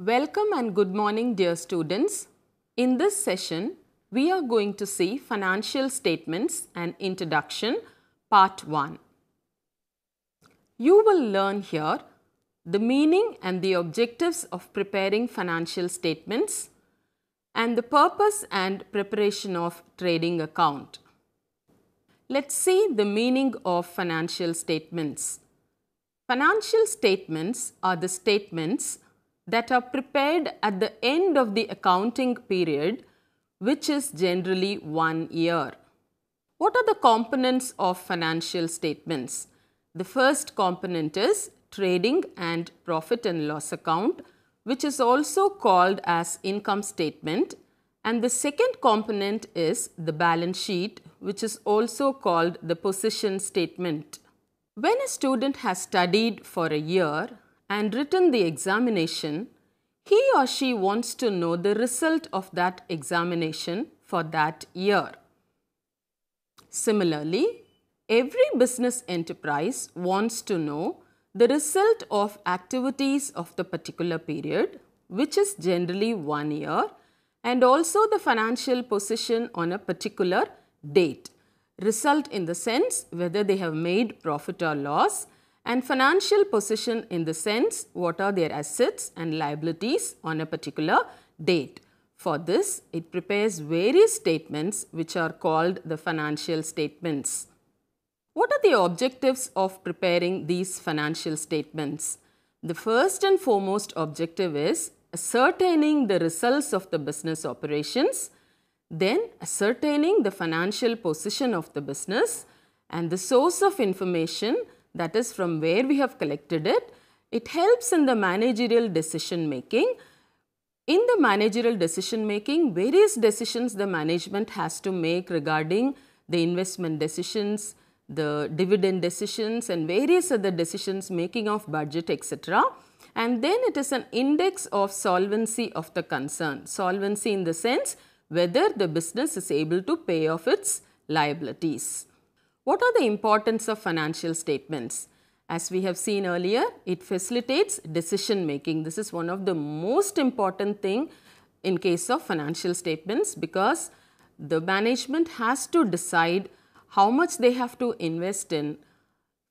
Welcome and good morning dear students. In this session, we are going to see Financial Statements and Introduction Part 1. You will learn here the meaning and the objectives of preparing financial statements and the purpose and preparation of trading account. Let's see the meaning of financial statements. Financial statements are the statements that are prepared at the end of the accounting period, which is generally one year. What are the components of financial statements? The first component is trading and profit and loss account, which is also called as income statement. And the second component is the balance sheet, which is also called the position statement. When a student has studied for a year, and written the examination, he or she wants to know the result of that examination for that year. Similarly, every business enterprise wants to know the result of activities of the particular period, which is generally one year, and also the financial position on a particular date. Result in the sense whether they have made profit or loss and financial position in the sense what are their assets and liabilities on a particular date. For this, it prepares various statements which are called the financial statements. What are the objectives of preparing these financial statements? The first and foremost objective is ascertaining the results of the business operations, then ascertaining the financial position of the business and the source of information that is from where we have collected it. It helps in the managerial decision making. In the managerial decision making, various decisions the management has to make regarding the investment decisions, the dividend decisions and various other decisions making of budget etc. And then it is an index of solvency of the concern. Solvency in the sense whether the business is able to pay off its liabilities. What are the importance of financial statements? As we have seen earlier, it facilitates decision making. This is one of the most important thing in case of financial statements because the management has to decide how much they have to invest in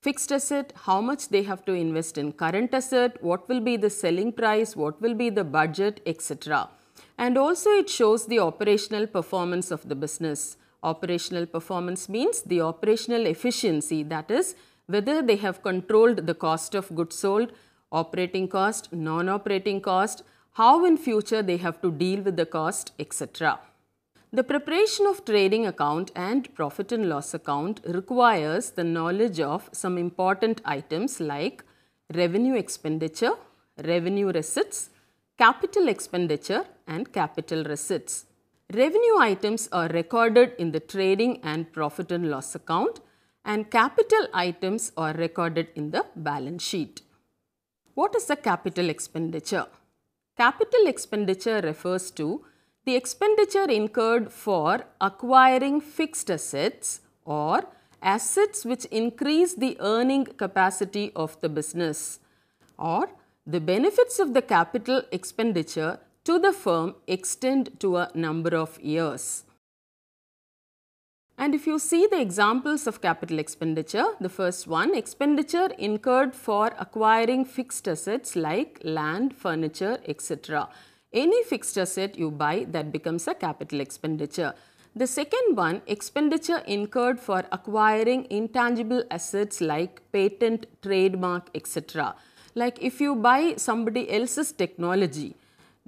fixed asset, how much they have to invest in current asset, what will be the selling price, what will be the budget, etc. And also it shows the operational performance of the business. Operational performance means the operational efficiency, that is, whether they have controlled the cost of goods sold, operating cost, non-operating cost, how in future they have to deal with the cost, etc. The preparation of trading account and profit and loss account requires the knowledge of some important items like revenue expenditure, revenue receipts, capital expenditure and capital receipts. Revenue items are recorded in the trading and profit and loss account and capital items are recorded in the balance sheet. What is the capital expenditure? Capital expenditure refers to the expenditure incurred for acquiring fixed assets or assets which increase the earning capacity of the business or the benefits of the capital expenditure to the firm extend to a number of years. And if you see the examples of capital expenditure, the first one, expenditure incurred for acquiring fixed assets like land, furniture, etc. Any fixed asset you buy that becomes a capital expenditure. The second one, expenditure incurred for acquiring intangible assets like patent, trademark, etc. Like if you buy somebody else's technology,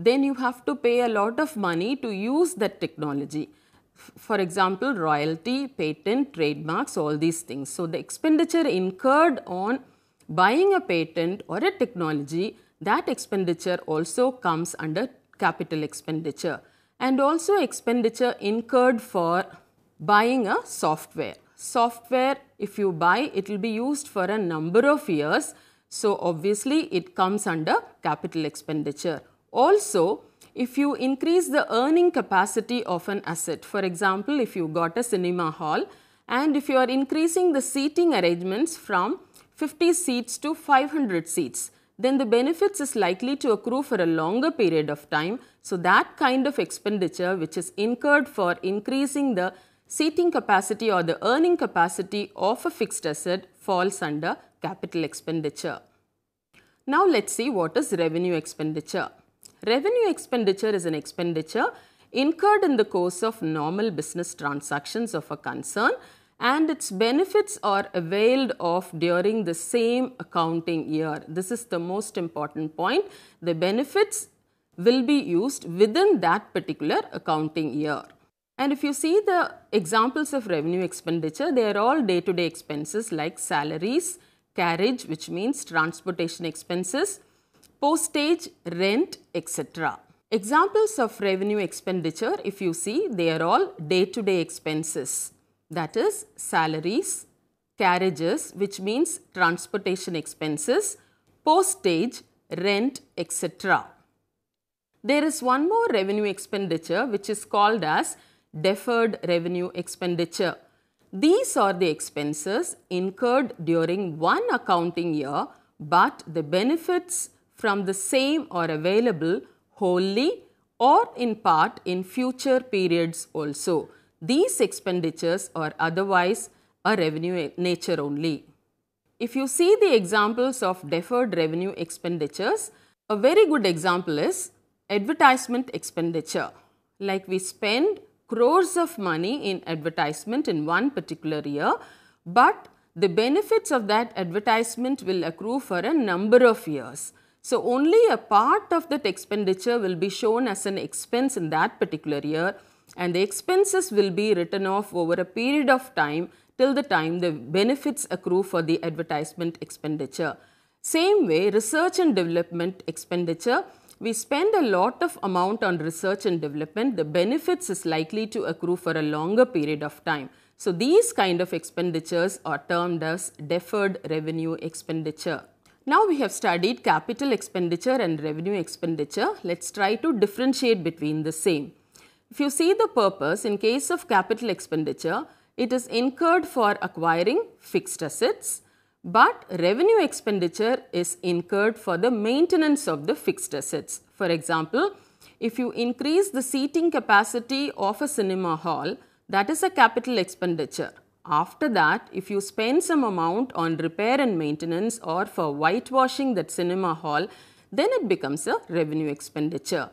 then you have to pay a lot of money to use that technology. For example, royalty, patent, trademarks, all these things. So, the expenditure incurred on buying a patent or a technology, that expenditure also comes under capital expenditure and also expenditure incurred for buying a software. Software, if you buy, it will be used for a number of years. So, obviously, it comes under capital expenditure. Also, if you increase the earning capacity of an asset, for example, if you got a cinema hall and if you are increasing the seating arrangements from 50 seats to 500 seats, then the benefits is likely to accrue for a longer period of time. So that kind of expenditure which is incurred for increasing the seating capacity or the earning capacity of a fixed asset falls under capital expenditure. Now let's see what is revenue expenditure. Revenue expenditure is an expenditure incurred in the course of normal business transactions of a concern and its benefits are availed of during the same accounting year. This is the most important point. The benefits will be used within that particular accounting year. And if you see the examples of revenue expenditure, they are all day-to-day expenses like salaries, carriage which means transportation expenses, postage, rent, etc. Examples of revenue expenditure, if you see, they are all day-to-day -day expenses. That is salaries, carriages, which means transportation expenses, postage, rent, etc. There is one more revenue expenditure which is called as deferred revenue expenditure. These are the expenses incurred during one accounting year but the benefits from the same or available wholly or in part in future periods also. These expenditures are otherwise a revenue nature only. If you see the examples of deferred revenue expenditures, a very good example is advertisement expenditure. Like we spend crores of money in advertisement in one particular year, but the benefits of that advertisement will accrue for a number of years. So, only a part of that expenditure will be shown as an expense in that particular year and the expenses will be written off over a period of time till the time the benefits accrue for the advertisement expenditure. Same way, research and development expenditure, we spend a lot of amount on research and development, the benefits is likely to accrue for a longer period of time. So, these kind of expenditures are termed as deferred revenue expenditure. Now we have studied capital expenditure and revenue expenditure. Let's try to differentiate between the same. If you see the purpose, in case of capital expenditure, it is incurred for acquiring fixed assets, but revenue expenditure is incurred for the maintenance of the fixed assets. For example, if you increase the seating capacity of a cinema hall, that is a capital expenditure. After that, if you spend some amount on repair and maintenance or for whitewashing that cinema hall, then it becomes a revenue expenditure.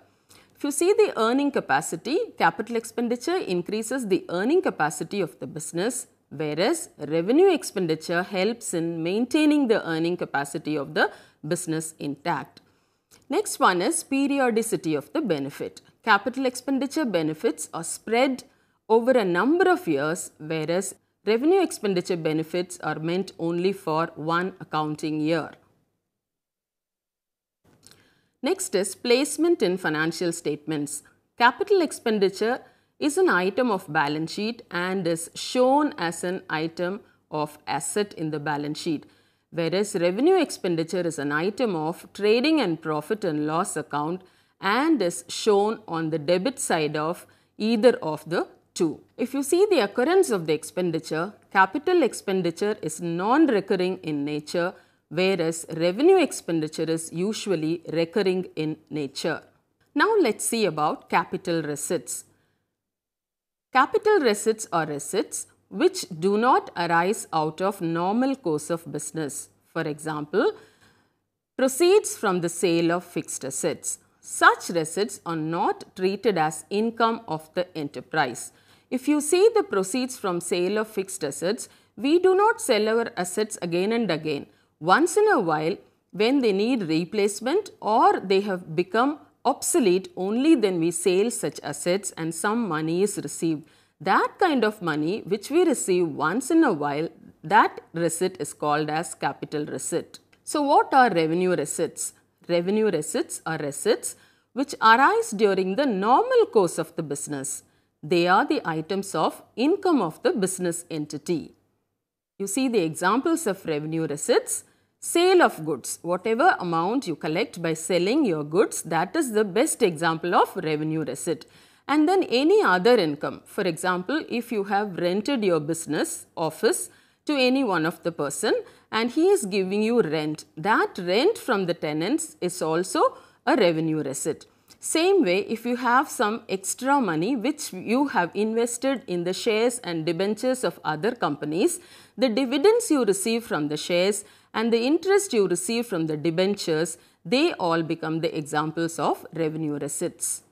If you see the earning capacity, capital expenditure increases the earning capacity of the business, whereas revenue expenditure helps in maintaining the earning capacity of the business intact. Next one is periodicity of the benefit. Capital expenditure benefits are spread over a number of years, whereas revenue expenditure benefits are meant only for one accounting year. Next is placement in financial statements. Capital expenditure is an item of balance sheet and is shown as an item of asset in the balance sheet, whereas revenue expenditure is an item of trading and profit and loss account and is shown on the debit side of either of the 2. If you see the occurrence of the expenditure, capital expenditure is non-recurring in nature whereas revenue expenditure is usually recurring in nature. Now let's see about capital receipts. Capital receipts are receipts which do not arise out of normal course of business. For example, proceeds from the sale of fixed assets. Such receipts are not treated as income of the enterprise. If you see the proceeds from sale of fixed assets, we do not sell our assets again and again. Once in a while, when they need replacement or they have become obsolete, only then we sell such assets and some money is received. That kind of money which we receive once in a while, that receipt is called as capital receipt. So what are revenue receipts? Revenue receipts are receipts which arise during the normal course of the business. They are the items of income of the business entity. You see the examples of revenue receipts, sale of goods, whatever amount you collect by selling your goods, that is the best example of revenue receipt. And then any other income, for example, if you have rented your business office to any one of the person and he is giving you rent, that rent from the tenants is also a revenue receipt. Same way, if you have some extra money which you have invested in the shares and debentures of other companies, the dividends you receive from the shares and the interest you receive from the debentures, they all become the examples of revenue receipts.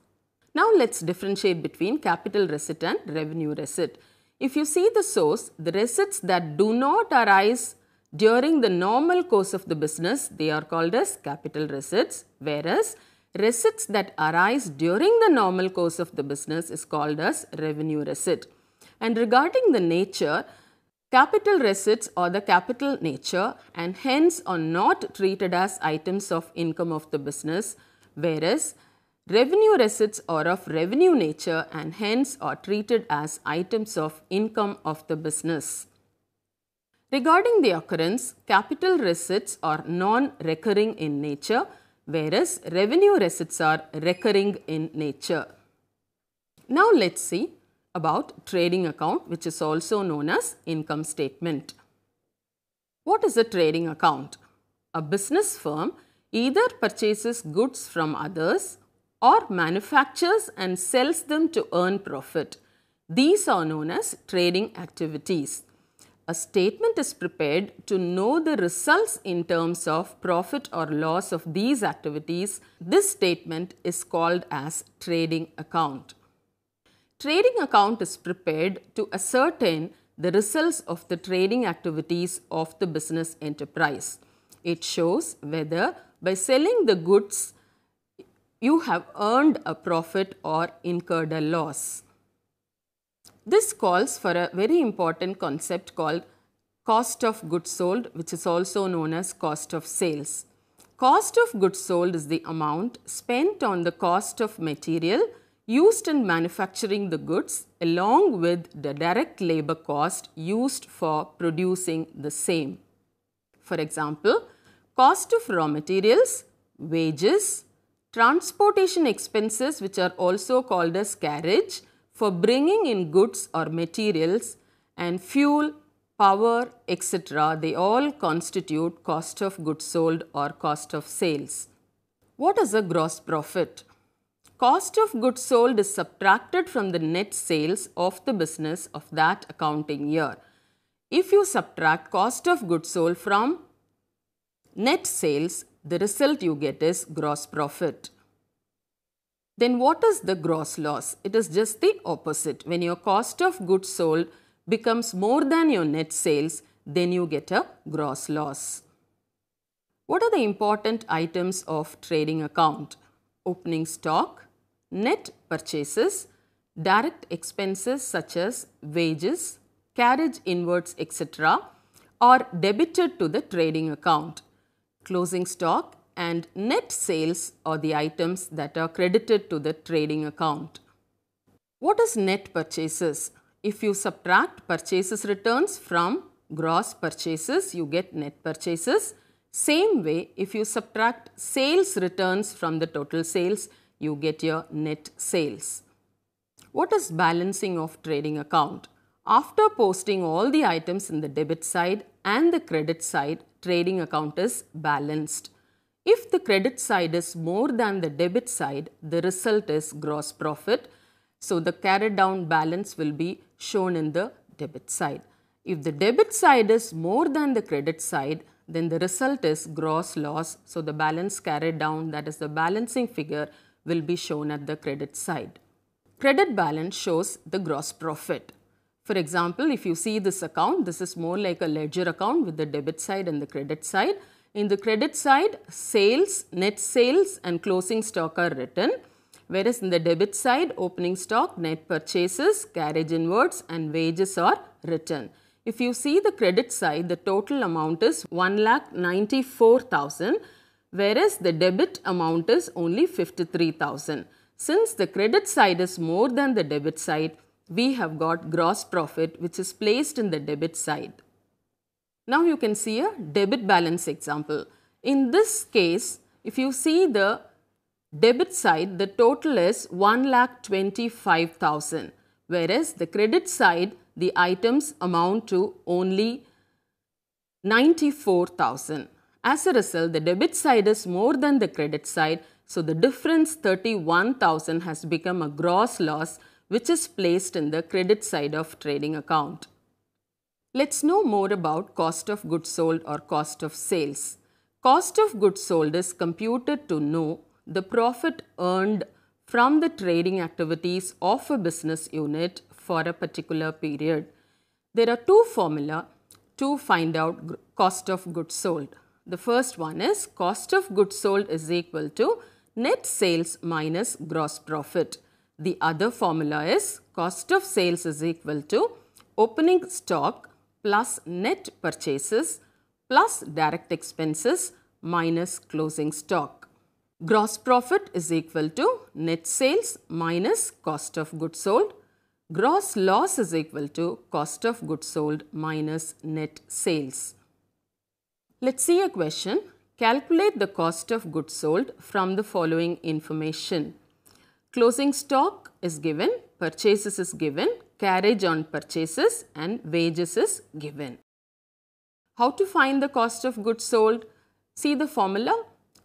Now let's differentiate between capital receipt and revenue receipt. If you see the source, the receipts that do not arise during the normal course of the business, they are called as capital receipts, whereas receipts that arise during the normal course of the business is called as revenue receipt. And regarding the nature, capital receipts are the capital nature and hence are not treated as items of income of the business, whereas revenue receipts are of revenue nature and hence are treated as items of income of the business. Regarding the occurrence, capital receipts are non-recurring in nature whereas revenue receipts are recurring in nature. Now let's see about trading account which is also known as income statement. What is a trading account? A business firm either purchases goods from others or manufactures and sells them to earn profit. These are known as trading activities. A statement is prepared to know the results in terms of profit or loss of these activities. This statement is called as trading account. Trading account is prepared to ascertain the results of the trading activities of the business enterprise. It shows whether by selling the goods you have earned a profit or incurred a loss. This calls for a very important concept called cost of goods sold which is also known as cost of sales. Cost of goods sold is the amount spent on the cost of material used in manufacturing the goods along with the direct labor cost used for producing the same. For example, cost of raw materials, wages, transportation expenses which are also called as carriage for bringing in goods or materials and fuel, power, etc. They all constitute cost of goods sold or cost of sales. What is a gross profit? Cost of goods sold is subtracted from the net sales of the business of that accounting year. If you subtract cost of goods sold from net sales, the result you get is gross profit then what is the gross loss? It is just the opposite. When your cost of goods sold becomes more than your net sales, then you get a gross loss. What are the important items of trading account? Opening stock, net purchases, direct expenses such as wages, carriage inwards etc. are debited to the trading account. Closing stock and net sales are the items that are credited to the trading account. What is net purchases? If you subtract purchases returns from gross purchases, you get net purchases. Same way, if you subtract sales returns from the total sales, you get your net sales. What is balancing of trading account? After posting all the items in the debit side and the credit side, trading account is balanced. If the credit side is more than the debit side, the result is gross profit. So the carried down balance will be shown in the debit side. If the debit side is more than the credit side, then the result is gross loss. So the balance carried down, that is the balancing figure, will be shown at the credit side. Credit balance shows the gross profit. For example, if you see this account, this is more like a ledger account with the debit side and the credit side. In the credit side, sales, net sales and closing stock are written. Whereas in the debit side, opening stock, net purchases, carriage inwards and wages are written. If you see the credit side, the total amount is 1,94,000 whereas the debit amount is only 53,000. Since the credit side is more than the debit side, we have got gross profit which is placed in the debit side. Now you can see a debit balance example. In this case, if you see the debit side, the total is 1,25,000, whereas the credit side, the items amount to only 94,000. As a result, the debit side is more than the credit side, so the difference 31,000 has become a gross loss which is placed in the credit side of trading account. Let's know more about cost of goods sold or cost of sales. Cost of goods sold is computed to know the profit earned from the trading activities of a business unit for a particular period. There are two formula to find out cost of goods sold. The first one is cost of goods sold is equal to net sales minus gross profit. The other formula is cost of sales is equal to opening stock plus net purchases plus direct expenses minus closing stock. Gross profit is equal to net sales minus cost of goods sold. Gross loss is equal to cost of goods sold minus net sales. Let's see a question. Calculate the cost of goods sold from the following information. Closing stock is given, purchases is given, carriage on purchases and wages is given. How to find the cost of goods sold? See the formula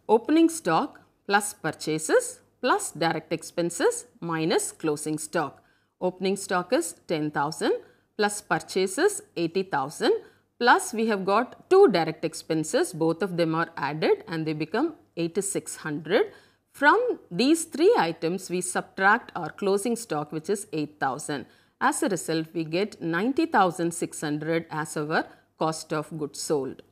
opening stock plus purchases plus direct expenses minus closing stock. Opening stock is 10,000 plus purchases 80,000 plus we have got two direct expenses both of them are added and they become 8600. From these three items we subtract our closing stock which is 8000. As a result, we get 90,600 as our cost of goods sold.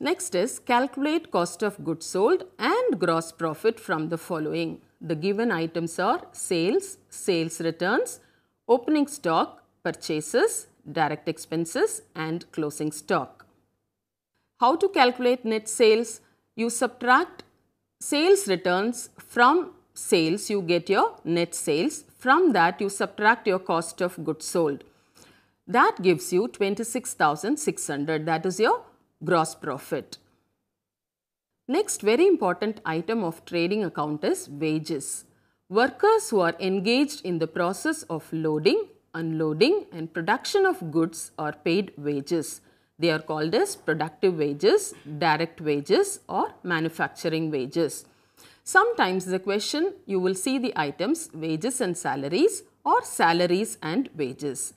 Next is calculate cost of goods sold and gross profit from the following. The given items are sales, sales returns, opening stock, purchases, direct expenses and closing stock. How to calculate net sales? You subtract sales returns from sales, you get your net sales from that, you subtract your cost of goods sold. That gives you 26,600. That is your gross profit. Next very important item of trading account is wages. Workers who are engaged in the process of loading, unloading and production of goods are paid wages. They are called as productive wages, direct wages or manufacturing wages. Sometimes the question you will see the items wages and salaries or salaries and wages.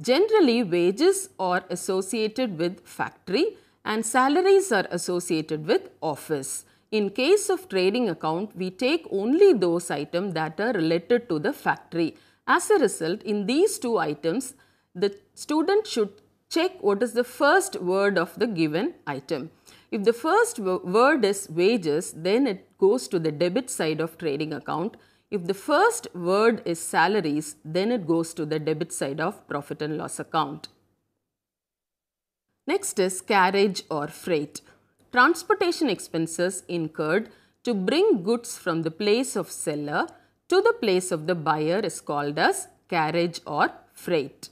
Generally wages are associated with factory and salaries are associated with office. In case of trading account, we take only those items that are related to the factory. As a result, in these two items, the student should check what is the first word of the given item. If the first word is wages, then it goes to the debit side of trading account. If the first word is salaries, then it goes to the debit side of profit and loss account. Next is carriage or freight. Transportation expenses incurred to bring goods from the place of seller to the place of the buyer is called as carriage or freight.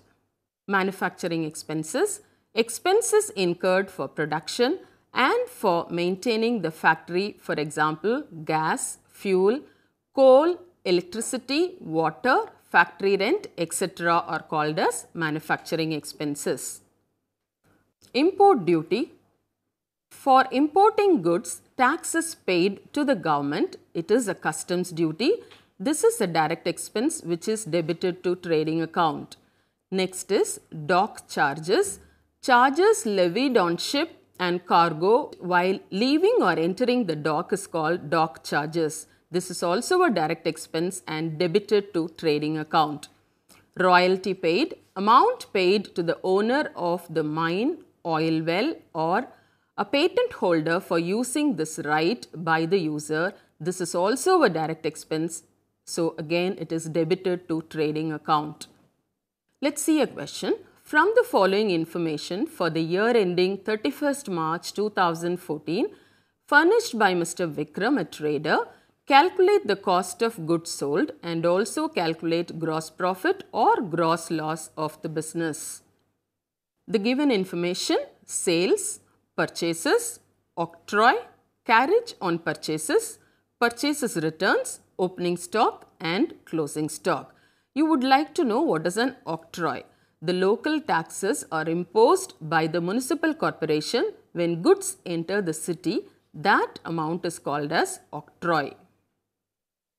Manufacturing expenses. Expenses incurred for production and for maintaining the factory, for example, gas, fuel, coal, electricity, water, factory rent, etc. are called as manufacturing expenses. Import duty. For importing goods, tax is paid to the government. It is a customs duty. This is a direct expense which is debited to trading account. Next is dock charges. Charges levied on ship and cargo while leaving or entering the dock is called dock charges. This is also a direct expense and debited to trading account. Royalty paid, amount paid to the owner of the mine, oil well or a patent holder for using this right by the user. This is also a direct expense. So again, it is debited to trading account. Let's see a question. From the following information for the year ending 31st March 2014, furnished by Mr. Vikram, a trader, calculate the cost of goods sold and also calculate gross profit or gross loss of the business. The given information, sales, purchases, octroi, carriage on purchases, purchases returns, opening stock and closing stock. You would like to know what is an octroi the local taxes are imposed by the municipal corporation when goods enter the city. That amount is called as octroi.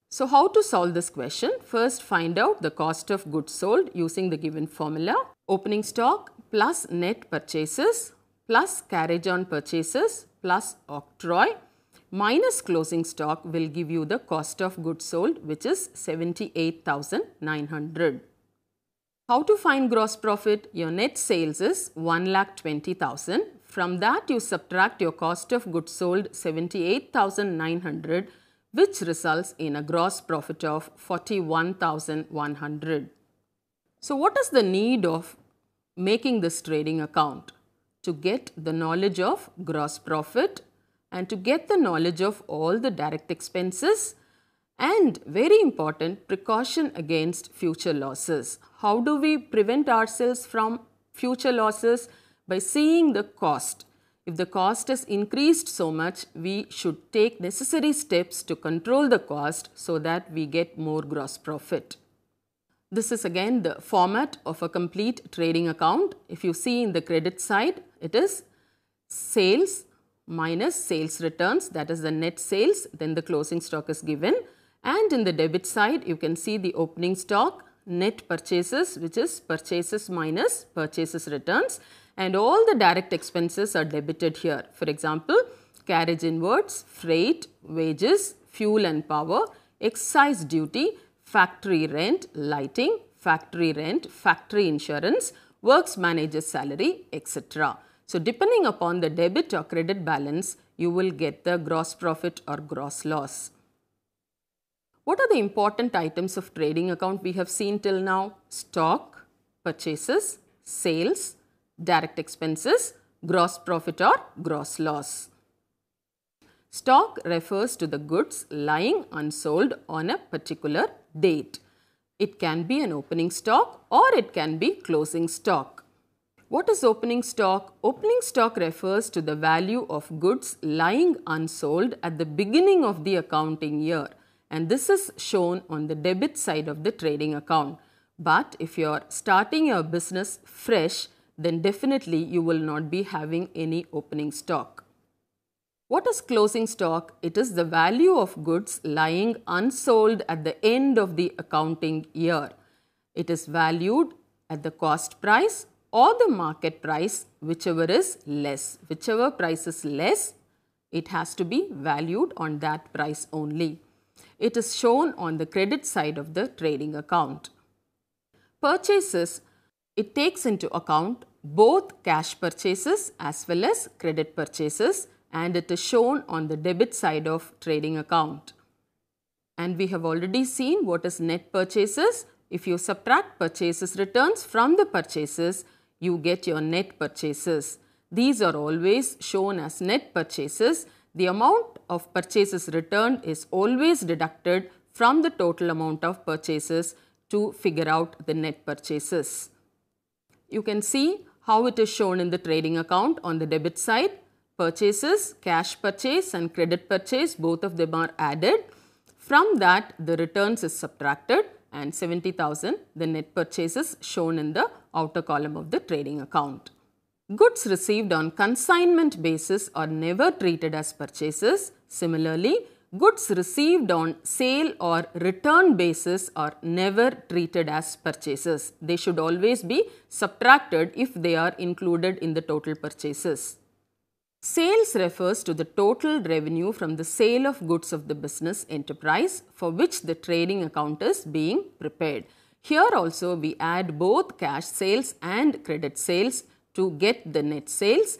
So how to solve this question? First find out the cost of goods sold using the given formula. Opening stock plus net purchases plus carriage on purchases plus octroi minus closing stock will give you the cost of goods sold which is 78,900. How to find gross profit? Your net sales is 1,20,000. From that you subtract your cost of goods sold 78,900 which results in a gross profit of 41,100. So what is the need of making this trading account? To get the knowledge of gross profit and to get the knowledge of all the direct expenses and very important precaution against future losses. How do we prevent ourselves from future losses? By seeing the cost. If the cost has increased so much, we should take necessary steps to control the cost so that we get more gross profit. This is again the format of a complete trading account. If you see in the credit side, it is sales minus sales returns, that is the net sales, then the closing stock is given and in the debit side, you can see the opening stock, net purchases which is purchases minus purchases returns and all the direct expenses are debited here. For example, carriage inwards, freight, wages, fuel and power, excise duty, factory rent, lighting, factory rent, factory insurance, works manager's salary, etc. So, depending upon the debit or credit balance, you will get the gross profit or gross loss. What are the important items of trading account we have seen till now? Stock, purchases, sales, direct expenses, gross profit or gross loss. Stock refers to the goods lying unsold on a particular date. It can be an opening stock or it can be closing stock. What is opening stock? Opening stock refers to the value of goods lying unsold at the beginning of the accounting year and this is shown on the debit side of the trading account. But if you are starting your business fresh, then definitely you will not be having any opening stock. What is closing stock? It is the value of goods lying unsold at the end of the accounting year. It is valued at the cost price or the market price, whichever is less. Whichever price is less, it has to be valued on that price only. It is shown on the credit side of the trading account. Purchases, it takes into account both cash purchases as well as credit purchases and it is shown on the debit side of trading account. And we have already seen what is net purchases. If you subtract purchases returns from the purchases, you get your net purchases. These are always shown as net purchases the amount of purchases returned is always deducted from the total amount of purchases to figure out the net purchases. You can see how it is shown in the trading account on the debit side. Purchases, cash purchase and credit purchase, both of them are added. From that, the returns is subtracted and 70,000, the net purchases shown in the outer column of the trading account. Goods received on consignment basis are never treated as purchases. Similarly, goods received on sale or return basis are never treated as purchases. They should always be subtracted if they are included in the total purchases. Sales refers to the total revenue from the sale of goods of the business enterprise for which the trading account is being prepared. Here also we add both cash sales and credit sales to get the net sales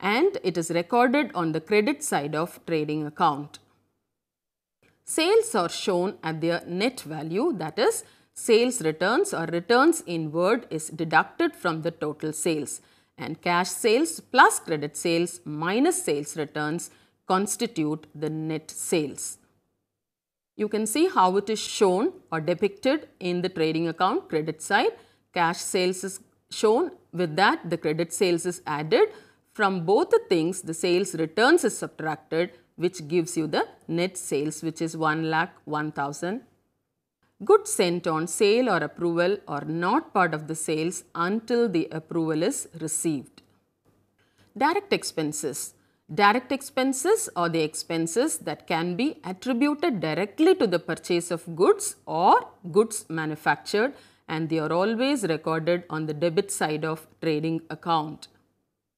and it is recorded on the credit side of trading account. Sales are shown at their net value that is sales returns or returns inward is deducted from the total sales and cash sales plus credit sales minus sales returns constitute the net sales. You can see how it is shown or depicted in the trading account credit side. Cash sales is shown with that, the credit sales is added. From both the things, the sales returns is subtracted, which gives you the net sales, which is 1 lakh 1000. Good sent on sale or approval or not part of the sales until the approval is received. Direct expenses. Direct expenses are the expenses that can be attributed directly to the purchase of goods or goods manufactured and they are always recorded on the debit side of trading account.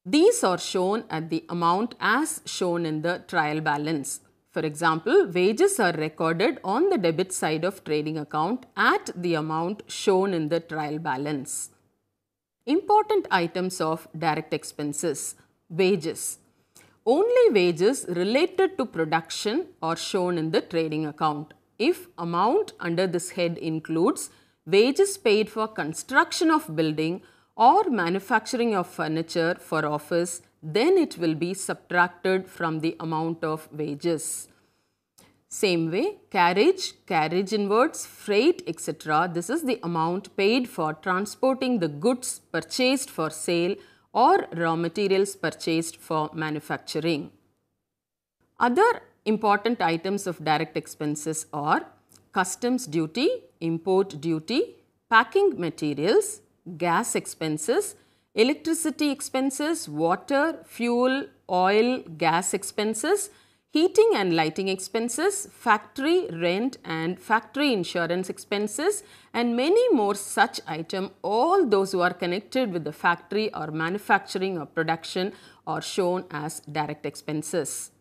These are shown at the amount as shown in the trial balance. For example, wages are recorded on the debit side of trading account at the amount shown in the trial balance. Important items of direct expenses. Wages. Only wages related to production are shown in the trading account. If amount under this head includes wages paid for construction of building or manufacturing of furniture for office, then it will be subtracted from the amount of wages. Same way, carriage, carriage inwards, freight, etc. This is the amount paid for transporting the goods purchased for sale or raw materials purchased for manufacturing. Other important items of direct expenses are customs duty, import duty, packing materials, gas expenses, electricity expenses, water, fuel, oil, gas expenses, heating and lighting expenses, factory rent and factory insurance expenses and many more such item all those who are connected with the factory or manufacturing or production are shown as direct expenses.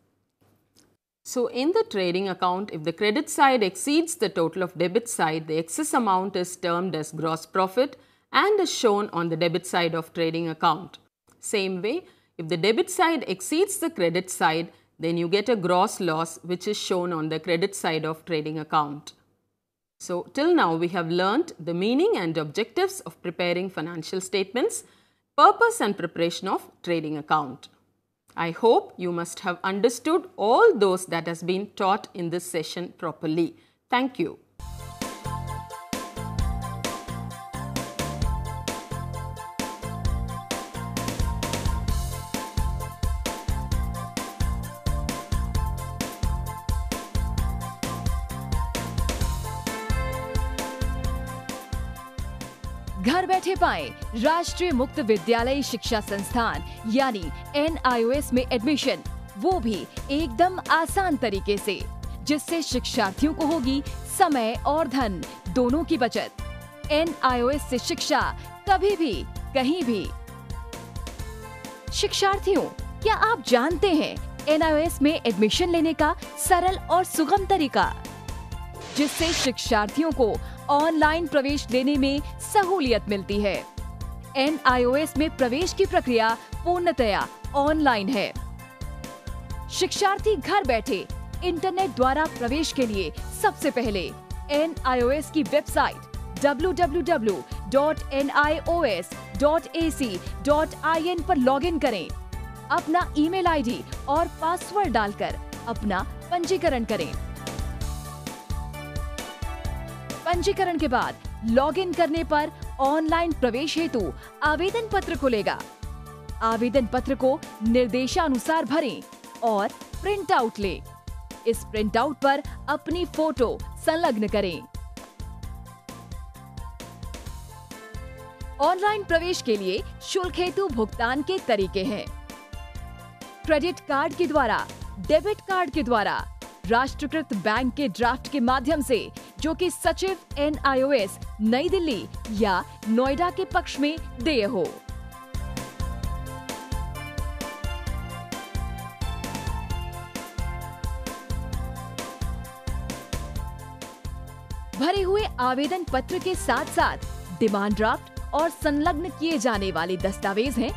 So in the trading account, if the credit side exceeds the total of debit side, the excess amount is termed as gross profit and is shown on the debit side of trading account. Same way, if the debit side exceeds the credit side, then you get a gross loss which is shown on the credit side of trading account. So till now we have learnt the meaning and objectives of preparing financial statements, purpose and preparation of trading account. I hope you must have understood all those that has been taught in this session properly. Thank you. घर बैठे पाए राष्ट्रीय मुक्त विद्यालय शिक्षा संस्थान यानी N में एडमिशन वो भी एकदम आसान तरीके से जिससे शिक्षार्थियों को होगी समय और धन दोनों की बचत एन से शिक्षा कभी भी कहीं भी शिक्षार्थियों क्या आप जानते हैं एन में एडमिशन लेने का सरल और सुगम तरीका जिससे शिक्षार्थियों को ऑनलाइन प्रवेश देने में सहूलियत मिलती है एन में प्रवेश की प्रक्रिया पूर्णतया ऑनलाइन है शिक्षार्थी घर बैठे इंटरनेट द्वारा प्रवेश के लिए सबसे पहले एन की वेबसाइट www.nios.ac.in पर लॉगिन करें अपना ईमेल आईडी और पासवर्ड डालकर अपना पंजीकरण करें पंजीकरण के बाद लॉगिन करने पर ऑनलाइन प्रवेश हेतु आवेदन पत्र खुलेगा आवेदन पत्र को निर्देशानुसार भरें और प्रिंट आउट ले इस प्रिंट आउट पर अपनी फोटो संलग्न करें ऑनलाइन प्रवेश के लिए शुल्क हेतु भुगतान के तरीके हैं क्रेडिट कार्ड के द्वारा डेबिट कार्ड के द्वारा राष्ट्रकृत बैंक के ड्राफ्ट के माध्यम से जो कि सचिव एन नई दिल्ली या नोएडा के पक्ष में देय हो भरे हुए आवेदन पत्र के साथ साथ डिमांड ड्राफ्ट और संलग्न किए जाने वाले दस्तावेज हैं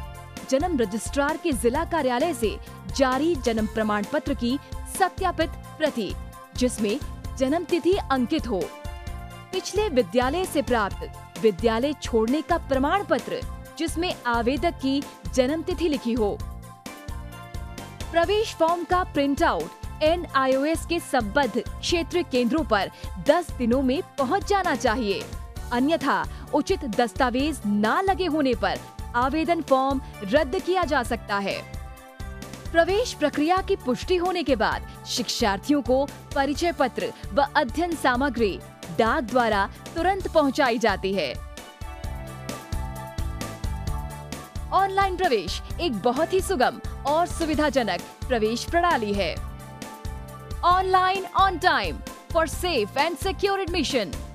जन्म रजिस्ट्रार के जिला कार्यालय से जारी जन्म प्रमाण पत्र की सत्यापित प्रति जिसमें जन्म तिथि अंकित हो पिछले विद्यालय से प्राप्त विद्यालय छोड़ने का प्रमाण पत्र जिसमें आवेदक की जन्म तिथि लिखी हो प्रवेश फॉर्म का प्रिंट आउट एन के संबद्ध क्षेत्र केंद्रों पर 10 दिनों में पहुंच जाना चाहिए अन्यथा उचित दस्तावेज ना लगे होने पर आवेदन फॉर्म रद्द किया जा सकता है प्रवेश प्रक्रिया की पुष्टि होने के बाद शिक्षार्थियों को परिचय पत्र व अध्ययन सामग्री डाक द्वारा तुरंत पहुंचाई जाती है ऑनलाइन प्रवेश एक बहुत ही सुगम और सुविधाजनक प्रवेश प्रणाली है online on time for safe and secure admission